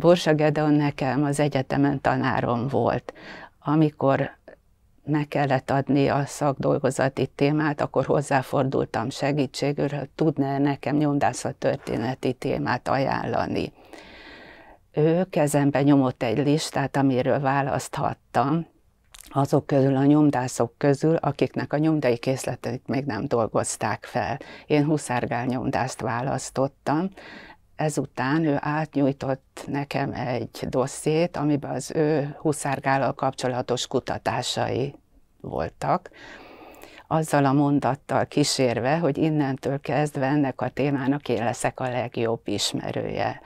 Borsa Gedeon nekem az egyetemen tanárom volt. Amikor meg kellett adni a szakdolgozati témát, akkor hozzáfordultam segítségül, hogy tudná nekem nyomdászat történeti témát ajánlani. Ő kezembe nyomott egy listát, amiről választhattam, azok közül, a nyomdászok közül, akiknek a nyomdai készleteit még nem dolgozták fel. Én huszárgál nyomdást választottam, ezután ő átnyújtott nekem egy dosszét, amiben az ő huszárgállal kapcsolatos kutatásai voltak, azzal a mondattal kísérve, hogy innentől kezdve ennek a témának én leszek a legjobb ismerője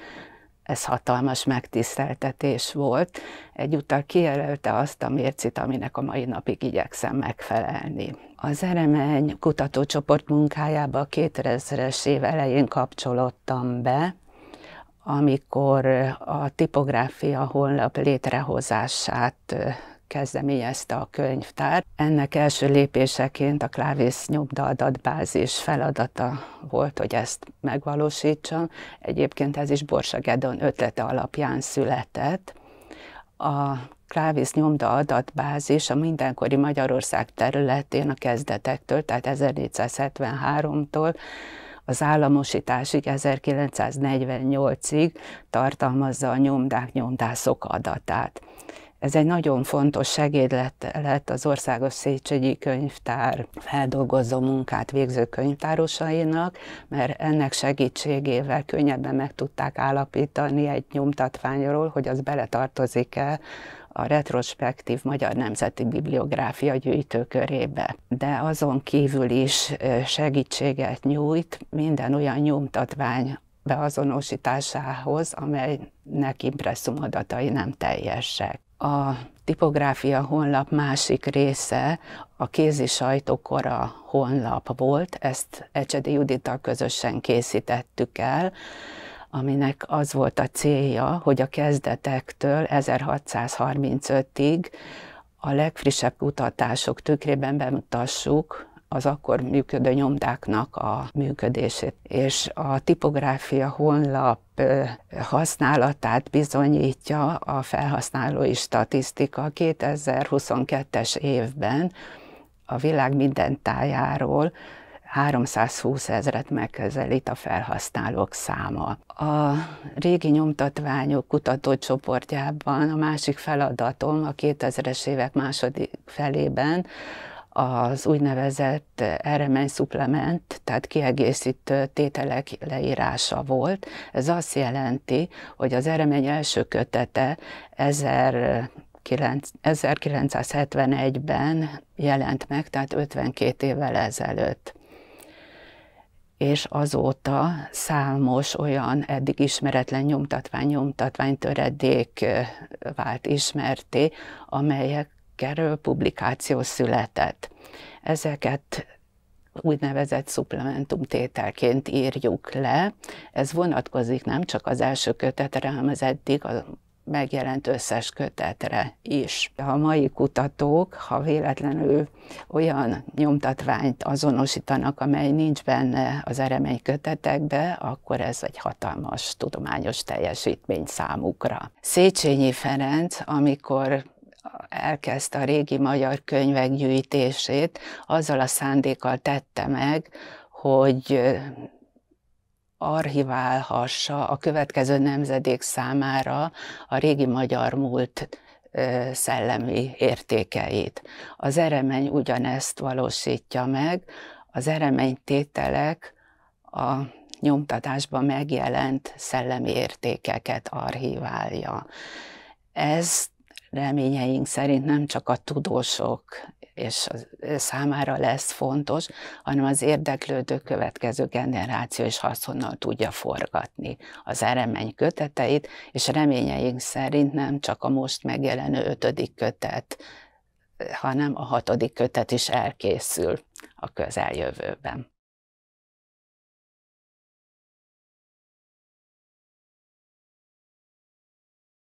ez hatalmas megtiszteltetés volt. Egyúttal kijelölte azt a mércit, aminek a mai napig igyekszem megfelelni. Az Eremeny kutatócsoport munkájába 2000-es év elején kapcsolódtam be, amikor a tipográfia honlap létrehozását kezdeményezte a könyvtár. Ennek első lépéseként a klávész nyomda adatbázis feladata volt, hogy ezt megvalósítsa. Egyébként ez is Borsa Gedon ötlete alapján született. A klávész nyomda adatbázis a mindenkori Magyarország területén a kezdetektől, tehát 1473-tól az államosításig 1948-ig tartalmazza a nyomdák nyomdászok adatát. Ez egy nagyon fontos segéd lett, lett az Országos Széchenyi Könyvtár feldolgozó munkát végző könyvtárosainak, mert ennek segítségével könnyebben meg tudták állapítani egy nyomtatványról, hogy az beletartozik-e a retrospektív Magyar Nemzeti Bibliográfia gyűjtőkörébe. De azon kívül is segítséget nyújt minden olyan nyomtatvány beazonosításához, amelynek impresszum adatai nem teljesek a tipográfia honlap másik része a kézi sajtókora honlap volt, ezt Ecsedi Judittal közösen készítettük el, aminek az volt a célja, hogy a kezdetektől 1635-ig a legfrissebb kutatások tükrében bemutassuk az akkor működő nyomdáknak a működését. És a tipográfia honlap használatát bizonyítja a felhasználói statisztika 2022-es évben a világ minden tájáról 320 ezeret megközelít a felhasználók száma. A régi nyomtatványok kutatócsoportjában a másik feladatom a 2000-es évek második felében az úgynevezett eremény szuplement, tehát kiegészítő tételek leírása volt. Ez azt jelenti, hogy az eremény első kötete 1971-ben jelent meg, tehát 52 évvel ezelőtt. És azóta számos olyan eddig ismeretlen nyomtatvány, nyomtatvány töredék eh, vált ismerté, amelyek cikkekről publikáció született. Ezeket úgynevezett supplementum tételként írjuk le. Ez vonatkozik nem csak az első kötetre, hanem az eddig a megjelent összes kötetre is. A mai kutatók, ha véletlenül olyan nyomtatványt azonosítanak, amely nincs benne az eredménykötetekbe, akkor ez egy hatalmas tudományos teljesítmény számukra. Széchenyi Ferenc, amikor elkezdte a régi magyar könyvek gyűjtését, azzal a szándékkal tette meg, hogy archiválhassa a következő nemzedék számára a régi magyar múlt szellemi értékeit. Az eremény ugyanezt valósítja meg, az eremény tételek a nyomtatásban megjelent szellemi értékeket archiválja. Ezt reményeink szerint nem csak a tudósok és számára lesz fontos, hanem az érdeklődő következő generáció is haszonnal tudja forgatni az eremény köteteit, és reményeink szerint nem csak a most megjelenő ötödik kötet, hanem a hatodik kötet is elkészül a közeljövőben.